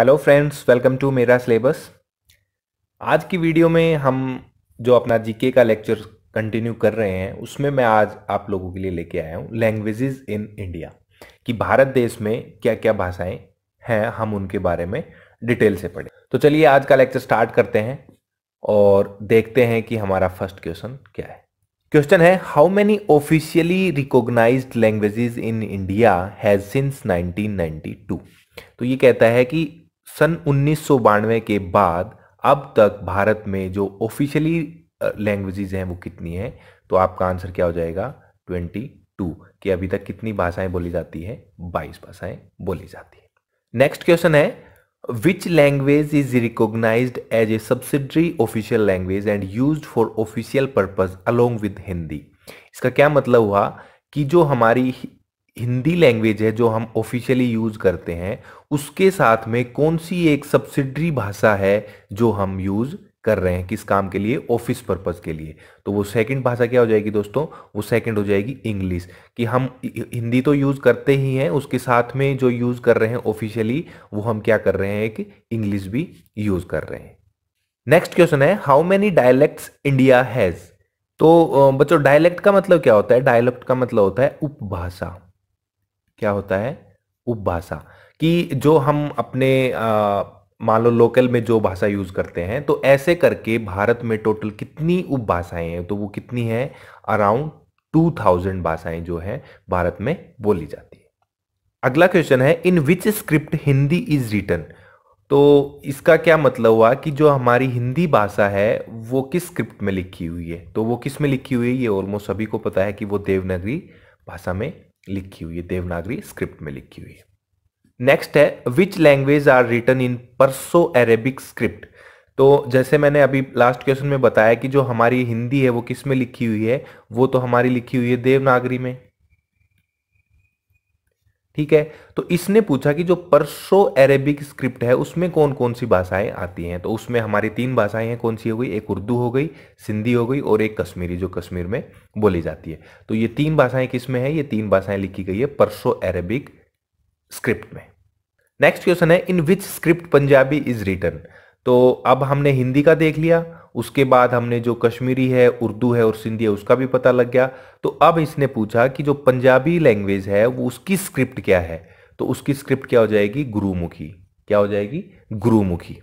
hello friends welcome to मेरा syllabus आज की वीडियो में हम जो अपना जीके का लेक्चर कंटिन्यू कर रहे हैं उसमें मैं आज आप लोगों के लिए लेके आया हूँ लैंग्वेजेस इन इंडिया कि भारत देश में क्या क्या भाषाएं हैं हम उनके बारे में डिटेल से पढ़ें तो चलिए आज का लेक्चर स्टार्ट करते हैं और देखते हैं कि हमारा फर्स्ट क्वेश्चन क्या है क्वेश्चन है how many officially recognise languages in India has since 1992 तो ये कहता है कि सन उन्नीस के बाद अब तक भारत में जो ऑफिशियली लैंग्वेजेज हैं वो कितनी हैं तो आपका आंसर क्या हो जाएगा ट्वेंटी टू कि अभी तक कितनी भाषाएं बोली जाती है बाईस भाषाएं बोली जाती है नेक्स्ट क्वेश्चन है which language is recognise as a subsidiary official language and use for official purpose along with Hindi इसका क्या मतलब हुआ कि जो हमारी हिंदी लैंग्वेज है जो हम ऑफिशियली यूज़ करते हैं उसके साथ में कौन सी एक सब्सिडरी भाषा है जो हम यूज़ कर रहे हैं किस काम के लिए ऑफिस पर्पज़ के लिए तो वो सेकंड भाषा क्या हो जाएगी दोस्तों वो सेकंड हो जाएगी इंग्लिश कि हम हिंदी तो यूज़ करते ही हैं उसके साथ में जो यूज़ कर रहे हैं ऑफिशियली वो हम क्या कर रहे हैं एक इंग्लिश भी यूज़ कर रहे हैं नेक्स्ट क्वेश्चन है how many dialects India has तो बच्चों डायलैक्ट का मतलब क्या होता है डायलैक्ट का मतलब होता है उपभाषा क्या होता है उपभाषा कि जो हम अपने मान लो लोकल में जो भाषा यूज़ करते हैं तो ऐसे करके भारत में टोटल कितनी उपभाषाएं हैं तो वो कितनी है अराउंड टू थाउजेंड भाषाएं जो है भारत में बोली जाती है अगला क्वेश्चन है in which script Hindi is written तो इसका क्या मतलब हुआ कि जो हमारी हिंदी भाषा है वो किस स्क्रिप्ट में लिखी हुई है तो वो किस में लिखी हुई है ये ऑलमोस्ट सभी को पता है कि वो देवनागरी भाषा में लिखी हुई है देवनागरी स्क्रिप्ट में लिखी हुई है नेक्स्ट है which language are written in Perso Arabic script तो जैसे मैंने अभी लास्ट क्वेश्चन में बताया कि जो हमारी हिंदी है वो किस में लिखी हुई है वो तो हमारी लिखी हुई है देवनागरी में ठीक है तो इसने पूछा कि जो परसो अरेबिक स्क्रिप्ट है उसमें कौन कौन सी भाषाएं आती हैं तो उसमें हमारी तीन भाषाएं हैं कौन सी हो गई एक उर्दू हो गई सिंधी हो गई और एक कश्मीरी जो कश्मीर में बोली जाती है तो ये तीन भाषाएं किस में है ये तीन भाषाएं लिखी गई है परसो अरेबिक स्क्रिप्ट में नेक्स्ट क्वेश्चन है in which script Punjabi is written तो अब हमने हिंदी का देख लिया उसके बाद हमने जो कश्मीरी है उर्दू है और सिंधी है उसका भी पता लग गया तो अब इसने पूछा कि जो पंजाबी लैंग्वेज है वो उसकी स्क्रिप्ट क्या है तो उसकी स्क्रिप्ट क्या हो जाएगी गुरुमुखी क्या हो जाएगी गुरुमुखी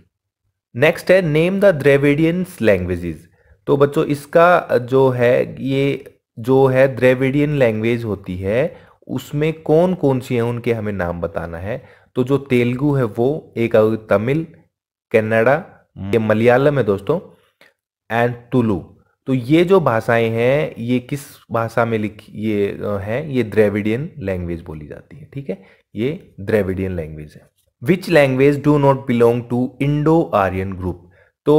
नेक्स्ट है नेम द द्रेविडियंस लैंग्वेजेस तो बच्चों इसका जो है ये जो है द्रेविडियन लैंग्वेज होती है उसमें कौन कौन सी हैं उनके हमें नाम बताना है तो जो तेलुगु है वो एक तमिल कन्नड़ा ये मलयालम है दोस्तों एंड तुलु तो ये जो भाषाएं हैं ये किस भाषा में लिखी ये हैं ये द्रेविडियन लैंग्वेज बोली जाती है ठीक है ये द्रेविडियन लैंग्वेज है which language do not belong to Indo Aryan group तो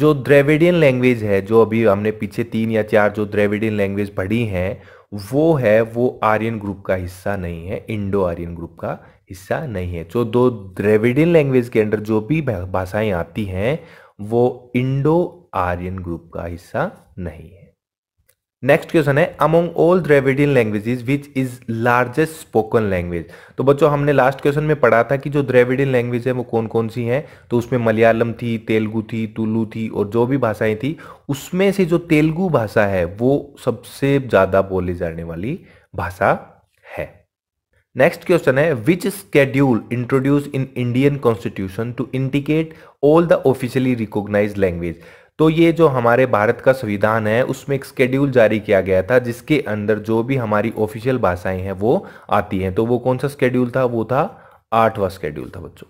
जो द्रेविडियन लैंग्वेज है जो अभी हमने पीछे तीन या चार जो द्रेविडियन लैंग्वेज पढ़ी हैं वो है वो आर्यन ग्रुप का हिस्सा नहीं है इंडो आर्यन ग्रुप का हिस्सा नहीं है जो दो द्रेविडियन लैंग्वेज के अंडर जो भी भाषाएं आती हैं वो इंडो आर्यन ग्रुप का हिस्सा नहीं है नेक्स्ट क्वेश्चन है among all Dravidian languages which is largest spoken language तो बच्चों हमने लास्ट क्वेश्चन में पढ़ा था कि जो द्रेविडियन लैंग्वेज है वो कौन कौन सी हैं तो उसमें मलयालम थी तेलुगु थी तुलु थी और जो भी भाषाएं थी उसमें से जो तेलुगु भाषा है वो सबसे ज़्यादा बोली जाने वाली भाषा है नेक्स्ट क्वेश्चन है which schedule introduce in Indian constitution to indicate all the officially recognise language तो ये जो हमारे भारत का संविधान है उसमें एक स्केड्यूल जारी किया गया था जिसके अंदर जो भी हमारी ऑफिशियल भाषाएं हैं वो आती हैं तो वो कौन सा स्केड्यूल था वो था आठवां स्केड्यूल था बच्चों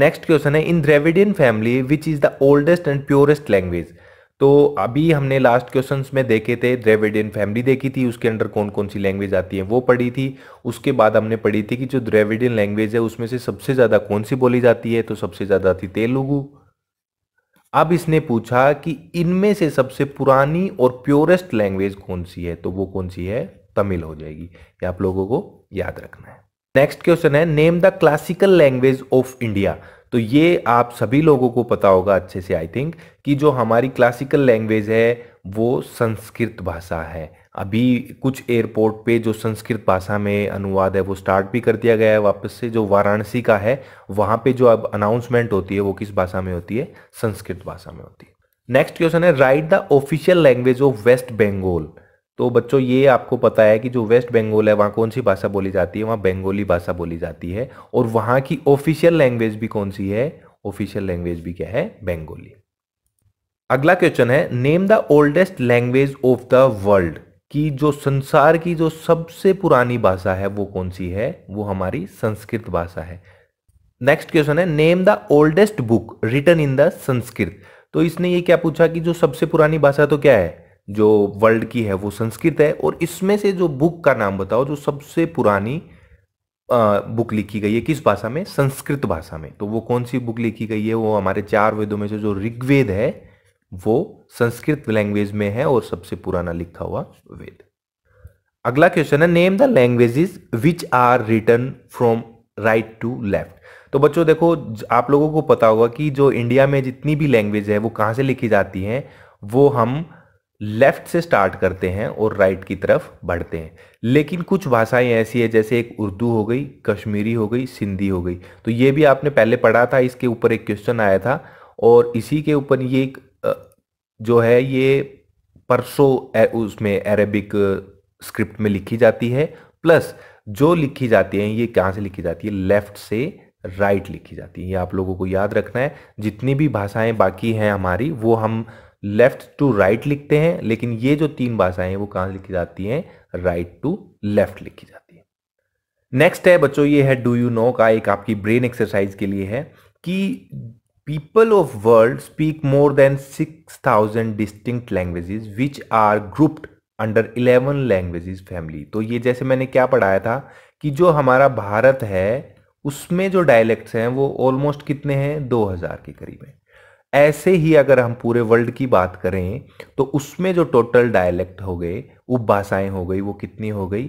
नेक्स्ट क्वेश्चन है in Dravidian family which is the oldest and purest language तो अभी हमने लास्ट क्वेश्चन में देखे थे द्रेविडियन फैमिली देखी थी उसके अंडर कौन कौन सी लैंग्वेज आती है वो पढ़ी थी उसके बाद हमने पढ़ी थी कि जो द्रेविडियन लैंग्वेज है उसमें से सबसे ज़्यादा कौन सी बोली जाती है तो सबसे ज़्यादा थी तेलुगु अब इसने पूछा कि इनमें से सबसे पुरानी और प्योरेस्ट लैंग्वेज कौन सी है तो वो कौन सी है तमिल हो जाएगी ये आप लोगों को याद रखना है नेक्स्ट क्वेश्चन है name the classical language of India तो ये आप सभी लोगों को पता होगा अच्छे से आई थिंक कि जो हमारी क्लासिकल लैंग्वेज है वो संस्कृत भाषा है अभी कुछ एयरपोर्ट पे जो संस्कृत भाषा में अनुवाद है वो स्टार्ट भी कर दिया गया है वापस से जो वाराणसी का है वहाँ पे जो अब अनाउंसमेंट होती है वो किस भाषा में होती है संस्कृत भाषा में होती है नेक्स्ट क्वेश्चन है write the official language of West Bengal तो बच्चों ये आपको पता है कि जो वेस्ट बंगाल है वहाँ कौन सी भाषा बोली जाती है वहाँ बंगाली भाषा बोली जाती है और वहाँ की ऑफिशियल लैंग्वेज भी कौन सी है ऑफिशियल लैंग्वेज भी क्या है बंगाली अगला क्वेश्चन है name the oldest language of the world कि जो संसार की जो सबसे पुरानी भाषा है वो कौन सी है वो हमारी संस्कृत भाषा है नेक्स्ट क्वेश्चन है name the oldest book written in the Sanskrit तो इसने ये क्या पूछा कि जो सबसे पुरानी भाषा तो क्या है जो वर्ल्ड की है वो संस्कृत है और इसमें से जो बुक का नाम बताओ जो सबसे पुरानी बुक लिखी गई है किस भाषा में संस्कृत भाषा में तो वो कौन सी बुक लिखी गई है वो हमारे चार वेदों में से जो ऋग्वेद है वो संस्कृत लैंग्वेज में है और सबसे पुराना लिखा हुआ वेद अगला क्वेश्चन है name the languages which are written from right to left तो बच्चों देखो आप लोगों को पता होगा कि जो इंडिया में जितनी भी लैंग्वेज है वो कहाँ से लिखी जाती हैं वो हम लेफ्ट से स्टार्ट करते हैं और राइट की तरफ बढ़ते हैं लेकिन कुछ भाषाएं ऐसी है जैसे एक उर्दू हो गई कश्मीरी हो गई सिंधी हो गई तो ये भी आपने पहले पढ़ा था इसके ऊपर एक क्वेश्चन आया था और इसी के ऊपर ये जो है ये परसों उसमें अरेबिक स्क्रिप्ट में लिखी जाती है प्लस जो लिखी जाती है ये कहाँ से लिखी जाती है लेफ्ट से राइट लिखी जाती है ये आप लोगों को याद रखना है जितनी भी भाषाएं बाकी हैं हमारी वो हम लेफ्ट टू राइट लिखते हैं लेकिन ये जो तीन भाषाएं हैं वो कहां लिखी जाती हैं राइट टू लेफ्ट लिखी जाती है नेक्स्ट है बच्चों ये है डू यू नो का एक आपकी ब्रेन एक्सरसाइज के लिए है कि people of world speak more than six thousand distinct languages which are grouped under eleven languages family तो ये जैसे मैंने क्या पढ़ाया था कि जो हमारा भारत है उसमें जो डायलेक्ट्स हैं वो ऑलमोस्ट कितने हैं दो हजार के करीब है ऐसे ही अगर हम पूरे वर्ल्ड की बात करें तो उसमें जो टोटल डायलैक्ट हो गए उपभाषाएं हो गई वो कितनी हो गई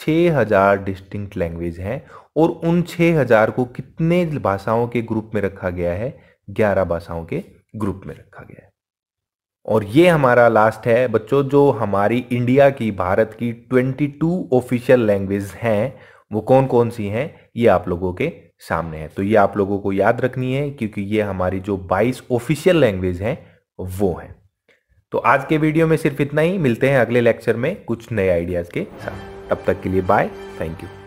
6000 हज़ार डिस्टिंक्ट लैंग्वेज हैं और उन छः हज़ार को कितने भाषाओं के ग्रुप में रखा गया है ग्यारह भाषाओं के ग्रुप में रखा गया है और ये हमारा लास्ट है बच्चों जो हमारी इंडिया की भारत की ट्वेंटी टू ऑफिशियल लैंग्वेज हैं वो कौन कौन सी हैं ये आप लोगों के सामने है तो ये आप लोगों को याद रखनी है क्योंकि ये हमारी जो 22 ऑफिशियल लैंग्वेज हैं वो हैं तो आज के वीडियो में सिर्फ इतना ही मिलते हैं अगले लेक्चर में कुछ नए आइडियाज़ के साथ तब तक के लिए बाय थैंक यू